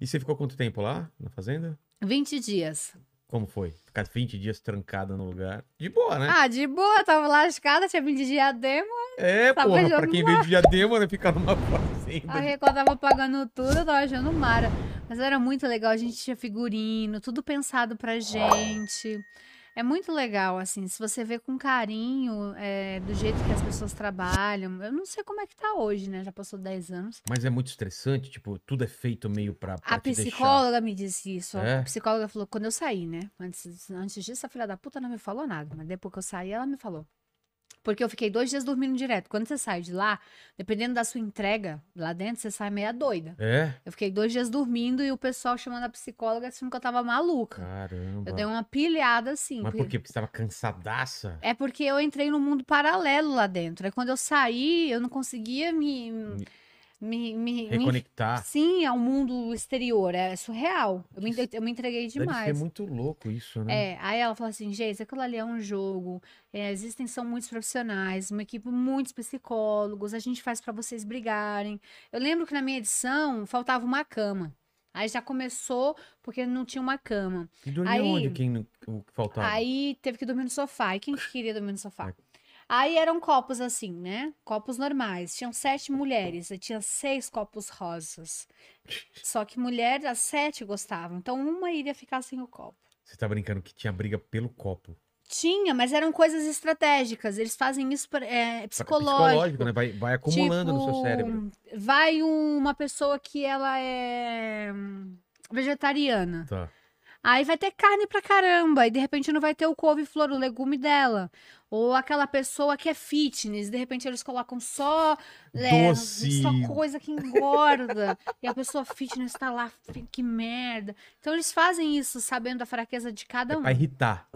E você ficou quanto tempo lá, na fazenda? 20 dias. Como foi? Ficar 20 dias trancada no lugar. De boa, né? Ah, de boa. Tava lascada, tinha vindo de diadema. É, porra, pra quem veio de diadema, né? Ficar numa fazenda. A Record tava pagando tudo, tava achando mara. Mas era muito legal, a gente tinha figurino, tudo pensado pra gente. É muito legal, assim, se você vê com carinho, é, do jeito que as pessoas trabalham. Eu não sei como é que tá hoje, né? Já passou 10 anos. Mas é muito estressante, tipo, tudo é feito meio pra. pra a psicóloga deixar. me disse isso. É? A psicóloga falou, quando eu saí, né? Antes, antes disso, a filha da puta não me falou nada. Mas depois que eu saí, ela me falou. Porque eu fiquei dois dias dormindo direto. Quando você sai de lá, dependendo da sua entrega lá dentro, você sai meia doida. É? Eu fiquei dois dias dormindo e o pessoal chamando a psicóloga achando que eu tava maluca. Caramba. Eu dei uma pilhada assim. Mas por quê? Porque você tava cansadaça? É porque eu entrei num mundo paralelo lá dentro. Aí quando eu saí, eu não conseguia me... me me, me reconectar. Me, sim, ao mundo exterior. É surreal. Eu me, eu me entreguei demais. É muito louco isso, né? É. Aí ela falou assim: gente, aquilo ali é um jogo. É, existem, são muitos profissionais, uma equipe, muitos psicólogos. A gente faz para vocês brigarem. Eu lembro que na minha edição faltava uma cama. Aí já começou porque não tinha uma cama. E dormia aí, onde quem o que faltava? Aí teve que dormir no sofá. E quem queria dormir no sofá? É. Aí eram copos assim, né? Copos normais. Tinham sete mulheres, tinha seis copos rosas. Só que mulher, as sete gostavam. Então uma iria ficar sem o copo. Você tá brincando que tinha briga pelo copo? Tinha, mas eram coisas estratégicas. Eles fazem isso é, psicológico. Psicológico, né? Vai, vai acumulando tipo, no seu tipo, cérebro. Vai um, uma pessoa que ela é hum, vegetariana. Tá. Aí vai ter carne pra caramba, e de repente não vai ter o couve-flor, o legume dela. Ou aquela pessoa que é fitness, de repente eles colocam só, é, só coisa que engorda. e a pessoa fitness tá lá, que merda. Então eles fazem isso sabendo a fraqueza de cada é um. Pra irritar.